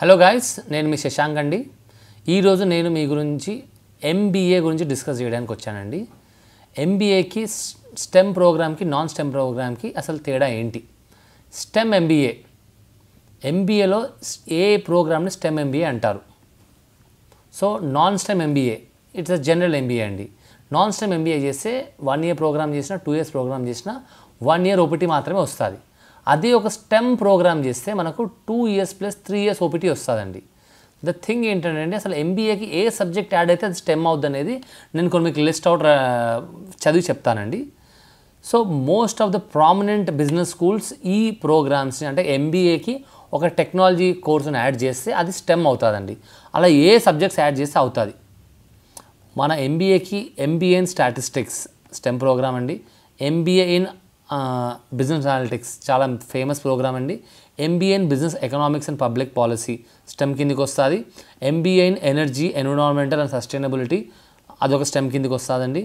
hello guys నేను మీ శశాంక్ అండి ఈరోజు నేను మీ గురించి ఎంబీఏ గురించి డిస్కస్ చేయడానికి వచ్చానండి ఎంబీఏకి స్టెమ్ ప్రోగ్రామ్కి నాన్ స్టెమ్ ప్రోగ్రామ్కి అసలు తేడా ఏంటి స్టెమ్ ఎంబీఏ ఎంబీఏలో ఏ ప్రోగ్రామ్ని స్టెమ్ ఎంబీఏ అంటారు so non STEM MBA it's a general MBA అండి నాన్ స్టెమ్ ఎంబీఏ చేస్తే వన్ ఇయర్ ప్రోగ్రామ్ చేసినా టూ ఇయర్స్ ప్రోగ్రామ్ చేసినా వన్ ఇయర్ ఒకటి మాత్రమే వస్తుంది అది ఒక స్టెమ్ ప్రోగ్రామ్ చేస్తే మనకు two years plus three years OPT వస్తుందండి ద థింగ్ ఏంటంటే అసలు ఎంబీఏకి ఏ సబ్జెక్ట్ యాడ్ అయితే అది స్టెమ్ అవుద్ది అనేది నేను కొన్ని మీకు లిస్ట్ అవుట్ చదివి చెప్తానండి so most of the prominent business schools ఈ ప్రోగ్రామ్స్ని అంటే ఎంబీఏకి ఒక టెక్నాలజీ కోర్సును యాడ్ చేస్తే అది స్టెమ్ అవుతుందండి అలా ఏ సబ్జెక్ట్స్ యాడ్ చేస్తే అవుతుంది మన ఎంబీఏకి MBA in statistics STEM program అండి ఎంబీఏ ఇన్ బిజినెస్ అనాలిటిక్స్ చాలా ఫేమస్ ప్రోగ్రామ్ అండి MBA in business economics and public policy STEM కిందికి వస్తుంది MBA in energy environmental and sustainability అదొక స్టెమ్ కిందికి వస్తుందండి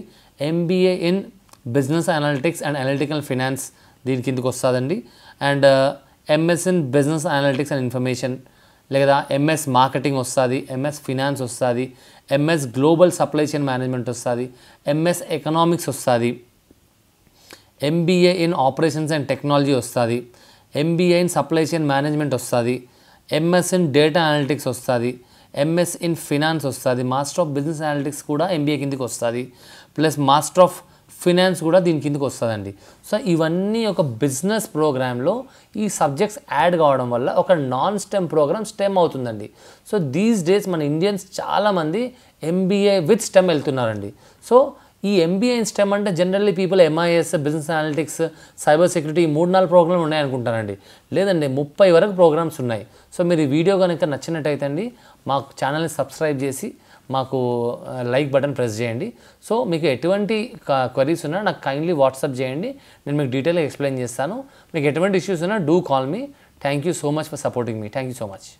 MBA in business analytics and analytical finance దీని కిందికి వస్తుందండి and MS in business analytics and information లేదా ఎంఎస్ మార్కెటింగ్ వస్తుంది ఎంఎస్ ఫినాన్స్ వస్తుంది MS global supply chain management వస్తుంది ఎంఎస్ ఎకనామిక్స్ వస్తుంది MBA in operations and technology వస్తుంది MBA in supply chain management వస్తుంది ఎంఎస్ ఇన్ డేటా అనలిటిక్స్ వస్తుంది MS in finance వస్తుంది master of business analytics కూడా MBA కిందకి వస్తుంది ప్లస్ మాస్టర్ ఆఫ్ ఫినాన్స్ కూడా దీని కిందకి వస్తుందండి సో ఇవన్నీ ఒక బిజినెస్ ప్రోగ్రాంలో ఈ సబ్జెక్ట్స్ యాడ్ కావడం వల్ల ఒక నాన్ స్టెమ్ ప్రోగ్రామ్ స్టెమ్ అవుతుందండి సో దీస్ డేస్ మన ఇండియన్స్ చాలామంది ఎంబీఏ విత్ స్టెమ్ వెళ్తున్నారండి సో ఈ ఎంబీఏ ఇన్స్టమ్ స్టెమ్ అంటే generally people MIS business analytics cyber security మూడు నాలుగు ప్రోగ్రామ్లు ఉన్నాయనుకుంటానండి లేదండి ముప్పై వరకు ప్రోగ్రామ్స్ ఉన్నాయి సో మీరు ఈ వీడియో కనుక నచ్చినట్టయితే అండి మాకు ఛానల్ని సబ్స్క్రైబ్ చేసి మాకు లైక్ బటన్ ప్రెస్ చేయండి సో మీకు ఎటువంటి క్వరీస్ ఉన్నా నాకు కైండ్లీ వాట్సాప్ చేయండి నేను మీకు డీటెయిల్గా ఎక్స్ప్లెయిన్ చేస్తాను మీకు ఎటువంటి ఇష్యూస్ ఉన్నా do call me thank you so much for supporting me thank you so much